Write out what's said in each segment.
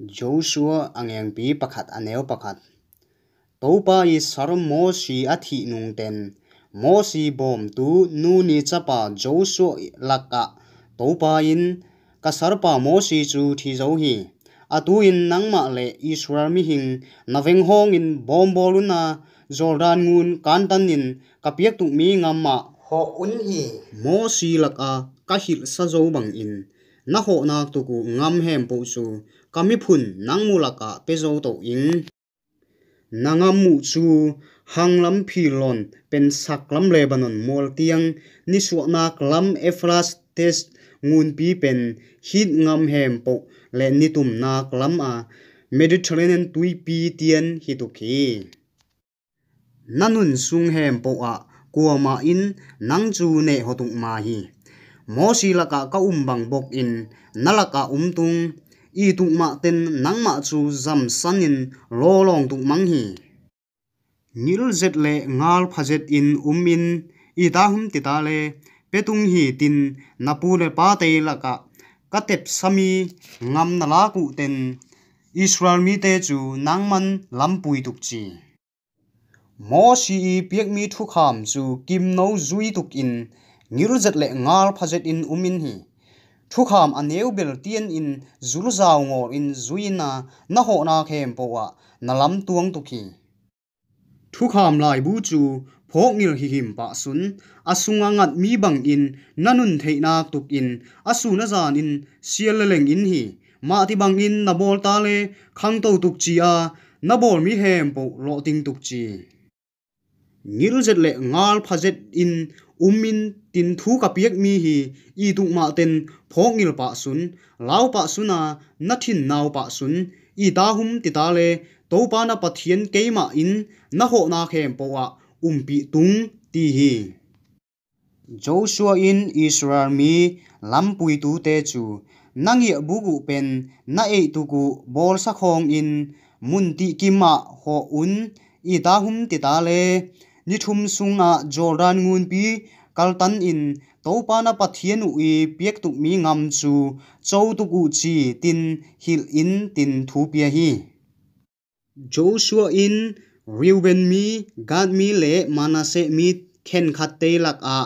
ᱡᱚᱣ ᱥᱩᱣᱟ ᱟᱝᱭᱟᱝ ᱵᱤ ᱯᱟᱠᱷᱟᱛ ᱟᱱᱮᱣ ᱯᱟᱠᱷᱟᱛ ᱛᱚᱯᱟ ᱤ ᱥᱟᱨᱚᱢ ᱢᱚ ᱥᱤ ᱟᱛᱷᱤ ᱱᱩᱝᱛᱮᱱ ᱢᱚ ᱥᱤ ᱵᱚᱢ ᱛᱩ ᱱᱩᱱᱤ ᱪᱟᱯᱟ ᱡᱚᱣ ᱥᱩ ᱞᱟᱠᱟ ᱛᱚᱯᱟ ᱤᱱ ᱠᱟ ᱥᱟᱨᱯᱟ ᱢᱚ ᱥᱤ ᱪᱩ ᱛᱷᱤ ᱡᱚᱣ ᱦᱤ ᱟᱛᱩ ᱤᱱ ᱱᱟᱝ ᱢᱟ ᱞᱮ ᱤᱥᱣᱟᱨ ᱢᱤ ᱦᱤᱝ ᱱᱟᱵᱮᱝ ᱦᱚᱝ ᱤᱱ ᱵᱚᱢ ᱵᱚᱞᱩᱱᱟ ᱡᱚᱨᱫᱟᱱ ᱜᱩᱱ ᱠᱟᱱᱛᱟᱱ ᱤᱱ ᱠᱟᱯᱤᱭᱟᱠ ᱛᱩ ᱢᱤ ᱝᱟᱢ ᱢᱟ ᱦᱚ ᱩᱱ ᱦᱤ ᱢᱚ ᱥᱤ ᱞᱟᱠᱟ ᱠᱟᱦᱤᱞ ᱥᱟᱡᱚᱣ ᱵᱟᱝ ᱤᱱ ᱱᱟᱦᱚ ᱱᱟᱠ ᱛᱩᱠᱩ ᱝᱟᱢ ᱦᱮᱢ ᱯᱚᱥᱩ kami phun nangmu laka pezo to ing nangamu chu hanglam philon pen saklam lebanon moltiang niswa na klam efras test ngun pi pen hit ngam hem po le nitum na klam a mediterranean tui pi tian hituki nanun sung hem po a kuama in nang chu ne hotung ma hi mo si laka ka um, bok in nalaka umtung i tung ma ten nang ma chu zam san in lo long tung mang hi le ngal pha in ummin in i da hum ti hi tin na le pa te katep sami ngam na la ten israel mi te chu nangman man lam pui tuk mo si i piek mi thukham chu kim no zui tuk in nil zet le ngal pha in ummin in hi thu kham an neu bel tien in zul zau ngor in zuina na ho na khem po wa ah, na lam tuang tu khi thu kham lai bu chu phok ngil hi him pa sun asunga ngat mi bang in nanun na tuk in asu na zan in sial leng in hi ma ti bang in na bol ta le khang to tuk chi a na bol mi hem po lo ting tuk chi ngil jet le ngal phajet in ummin tin thu ka piak mi hi i du ma ten phok ngil pa sun lao pa suna na thin nau pa sun i da hum ti ta le to pa na pathian ke ma in na ho na khem po wa um pi tung ti hi Joshua in Israel mi lampui tu te chu nangi bu gu pen na e tu gu bol sa khong in mun ti ki ma ho un i da hum ti ta le ni thum sungah jordan ngun pi kaltan in topana pathian ui piek tu mi ngam chu chou tu ku chi tin hil in tin thu pia hi joshua in reuben mi gad mi le manase mi ken khat te lak a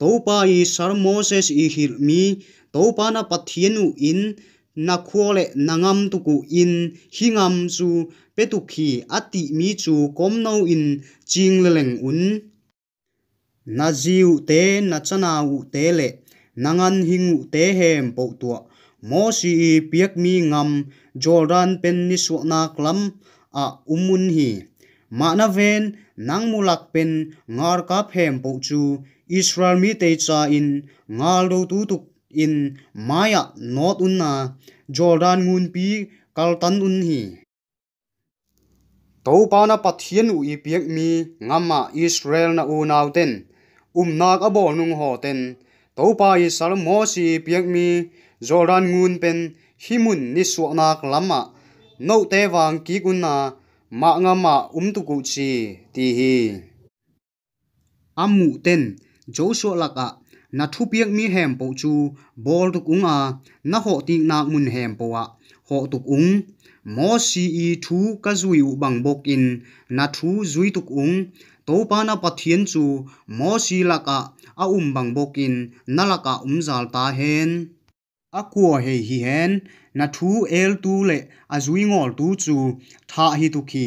topa i sar moses i hil mi topana pathian in na khuo le nangam in ku in hingam chu petukhi ati mi chu komno in ching leleng un na jiu te na chana u te le nangan hing u te hem po tua mo si piak mi ngam jordan pen ni so na klam a umun hi ma na ven nang mulak pen ngar ka phem po chu israel mi te cha in ngal do tu tuk in maya not unna jordan ngun pi kaltan un hi to pa na pathian u ipiak mi ngama israel na u naw ten umnak abo nung ho ten to pa i sar mo si piak mi jordan ngun pen himun ni suanak lama no te wang ki kunna ma ngama umtu ku chi ti hi amu ten joshua laka na thu piak mi hem po chu bol tuk unga na ho ti na mun hem po a ho tuk ung mo si e thu ka zui u bang bok in na thu zui tuk ung to pa na pathian chu mo si laka a um bang bok in na laka um zal ta hen a kuo he hi hen na thu el tu le a zui ngol tu chu tha hi tu khi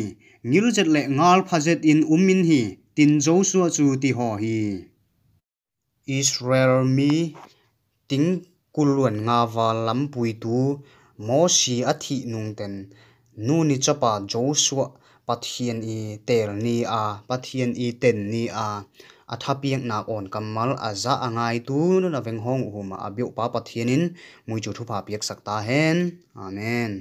ngil jet le ngal phajet in umin um hi tin zo su chu ti ho hi israel mi ting kulluan nga va lampui tu mosi athi nung ten nu ni chapa joshua pathian i tel ni a pathian i ten ni a athapiang nak on kamal aza angai tu nu na veng hong huma abiu pa pathianin mui chu thu pa piak sakta hen amen